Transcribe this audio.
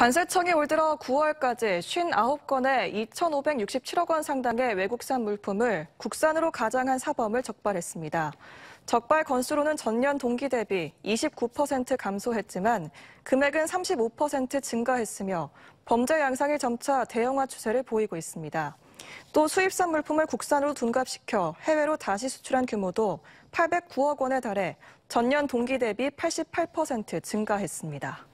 관세청이 올 들어 9월까지 59건의 2,567억 원 상당의 외국산 물품을 국산으로 가장한 사범을 적발했습니다. 적발 건수로는 전년 동기 대비 29% 감소했지만 금액은 35% 증가했으며 범죄 양상이 점차 대형화 추세를 보이고 있습니다. 또 수입산 물품을 국산으로 둔갑시켜 해외로 다시 수출한 규모도 809억 원에 달해 전년 동기 대비 88% 증가했습니다.